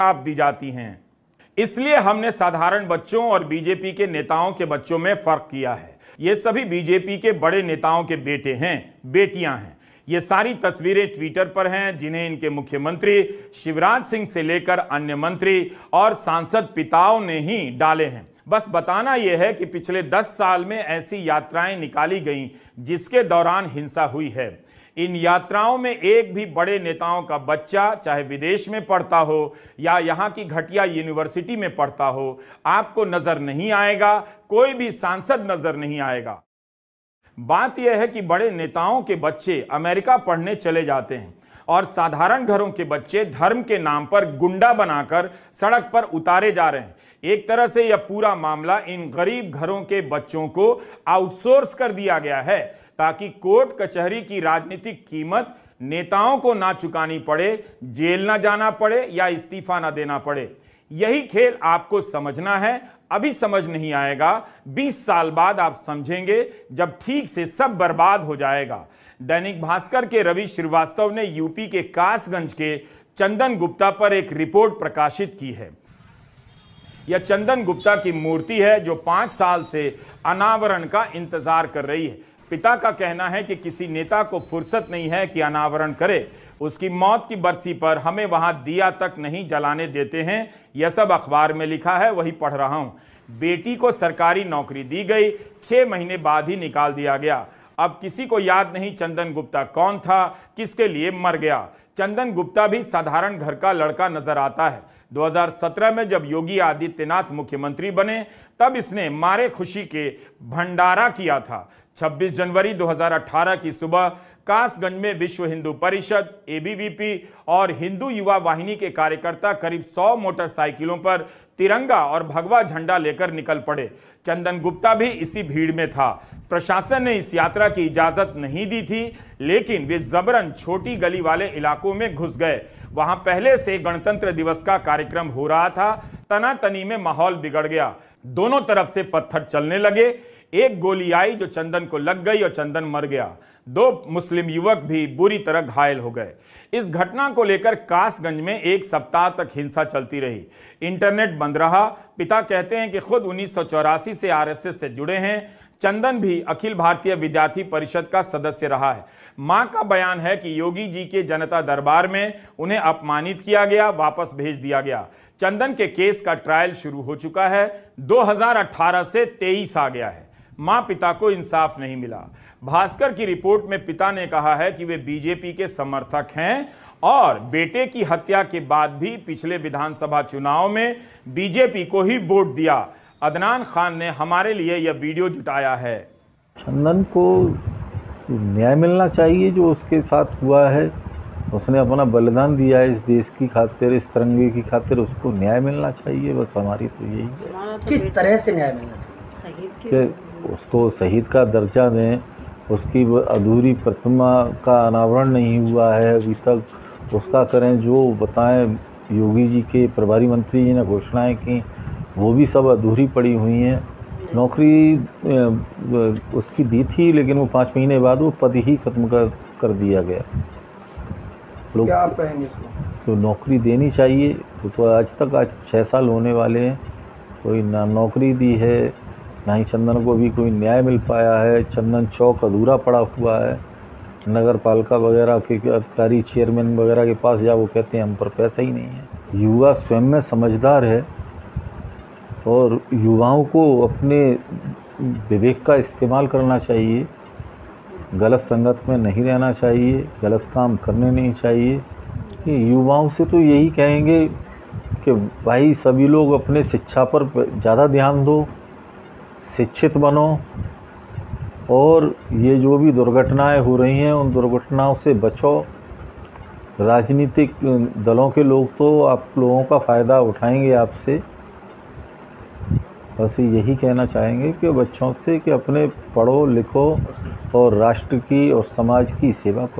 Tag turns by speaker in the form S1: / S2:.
S1: छाप दी जाती हैं इसलिए हमने साधारण बच्चों और बीजेपी के नेताओं के बच्चों में फर्क किया है ये सभी बीजेपी के बड़े नेताओं के बेटे हैं बेटियां हैं ये सारी तस्वीरें ट्विटर पर हैं जिन्हें इनके मुख्यमंत्री शिवराज सिंह से लेकर अन्य मंत्री और सांसद पिताओं ने ही डाले हैं बस बताना यह है कि पिछले 10 साल में ऐसी यात्राएं निकाली गईं जिसके दौरान हिंसा हुई है इन यात्राओं में एक भी बड़े नेताओं का बच्चा चाहे विदेश में पढ़ता हो या यहाँ की घटिया यूनिवर्सिटी में पढ़ता हो आपको नज़र नहीं आएगा कोई भी सांसद नज़र नहीं आएगा बात यह है कि बड़े नेताओं के बच्चे अमेरिका पढ़ने चले जाते हैं और साधारण घरों के बच्चे धर्म के नाम पर गुंडा बनाकर सड़क पर उतारे जा रहे हैं एक तरह से यह पूरा मामला इन गरीब घरों के बच्चों को आउटसोर्स कर दिया गया है ताकि कोर्ट कचहरी की राजनीतिक कीमत नेताओं को ना चुकानी पड़े जेल ना जाना पड़े या इस्तीफा ना देना पड़े यही खेल आपको समझना है अभी समझ नहीं आएगा 20 साल बाद आप समझेंगे जब ठीक से सब बर्बाद हो जाएगा दैनिक भास्कर के रवि श्रीवास्तव ने यूपी के कासगंज के चंदन गुप्ता पर एक रिपोर्ट प्रकाशित की है यह चंदन गुप्ता की मूर्ति है जो पांच साल से अनावरण का इंतजार कर रही है पिता का कहना है कि किसी नेता को फुर्सत नहीं है कि अनावरण करे उसकी मौत की बरसी पर हमें वहां दिया तक नहीं जलाने देते हैं यह सब अखबार में लिखा है वही पढ़ रहा हूं बेटी को सरकारी नौकरी दी गई छः महीने बाद ही निकाल दिया गया अब किसी को याद नहीं चंदन गुप्ता कौन था किसके लिए मर गया चंदन गुप्ता भी साधारण घर का लड़का नजर आता है 2017 में जब योगी आदित्यनाथ मुख्यमंत्री बने तब इसने मारे खुशी के भंडारा किया था 26 जनवरी 2018 की सुबह कासगंज में विश्व हिंदू परिषद एबीवीपी और हिंदू युवा वाहिनी के कार्यकर्ता करीब 100 मोटरसाइकिलों पर तिरंगा और भगवा झंडा लेकर निकल पड़े चंदन गुप्ता भी इसी भीड़ में था प्रशासन ने इस यात्रा की इजाजत नहीं दी थी लेकिन वे जबरन छोटी गली वाले इलाकों में घुस गए वहां पहले से गणतंत्र दिवस का कार्यक्रम हो रहा था तनातनी में माहौल बिगड़ गया दोनों तरफ से पत्थर चलने लगे एक गोली आई जो चंदन को लग गई और चंदन मर गया दो मुस्लिम युवक भी बुरी तरह घायल हो गए इस घटना को लेकर कासगंज में एक सप्ताह तक हिंसा चलती रही इंटरनेट बंद रहा पिता कहते हैं कि खुद उन्नीस से आरएसएस से जुड़े हैं चंदन भी अखिल भारतीय विद्यार्थी परिषद का सदस्य रहा है मां का बयान है कि योगी जी के जनता दरबार में उन्हें अपमानित किया गया वापस भेज दिया गया चंदन के केस का ट्रायल शुरू हो चुका है 2018 से 23 आ गया है मां पिता को इंसाफ नहीं मिला भास्कर की रिपोर्ट में पिता ने कहा है कि वे बीजेपी के समर्थक हैं और बेटे की हत्या के बाद भी पिछले विधानसभा चुनाव में बीजेपी को ही वोट दिया अदनान खान ने हमारे लिए यह वीडियो जुटाया है
S2: चंदन को न्याय मिलना चाहिए जो उसके साथ हुआ है उसने अपना बलिदान दिया है इस देश की खातिर इस तिरंगे की खातिर उसको न्याय मिलना चाहिए बस हमारी तो यही है किस तरह से न्याय मिलना चाहिए उसको शहीद का दर्जा दें उसकी अधूरी प्रतिमा का अनावरण नहीं हुआ है अभी तक उसका करें जो बताएं योगी जी के प्रभारी मंत्री जी ने घोषणाएं की वो भी सब अधूरी पड़ी हुई हैं नौकरी उसकी दी थी लेकिन वो पाँच महीने बाद वो पद ही ख़त्म कर कर दिया गया लोग क्या आप कहेंगे इसको तो नौकरी देनी चाहिए वो तो आज तक आज छः साल होने वाले हैं कोई ना नौकरी दी है ना ही चंदन को भी कोई न्याय मिल पाया है चंदन चौक अधूरा पड़ा हुआ है नगर पालिका वगैरह के अधिकारी चेयरमैन वगैरह के पास जा वो कहते हैं हम पर पैसा ही नहीं है युवा स्वयं में समझदार है और युवाओं को अपने विवेक का इस्तेमाल करना चाहिए गलत संगत में नहीं रहना चाहिए गलत काम करने नहीं चाहिए कि युवाओं से तो यही कहेंगे कि भाई सभी लोग अपने शिक्षा पर ज़्यादा ध्यान दो शिक्षित बनो और ये जो भी दुर्घटनाएं हो रही हैं उन दुर्घटनाओं से बचो राजनीतिक दलों के लोग तो आप लोगों का फ़ायदा उठाएंगे आपसे बस यही कहना चाहेंगे कि बच्चों से कि अपने पढ़ो लिखो और राष्ट्र की और समाज की सेवा करो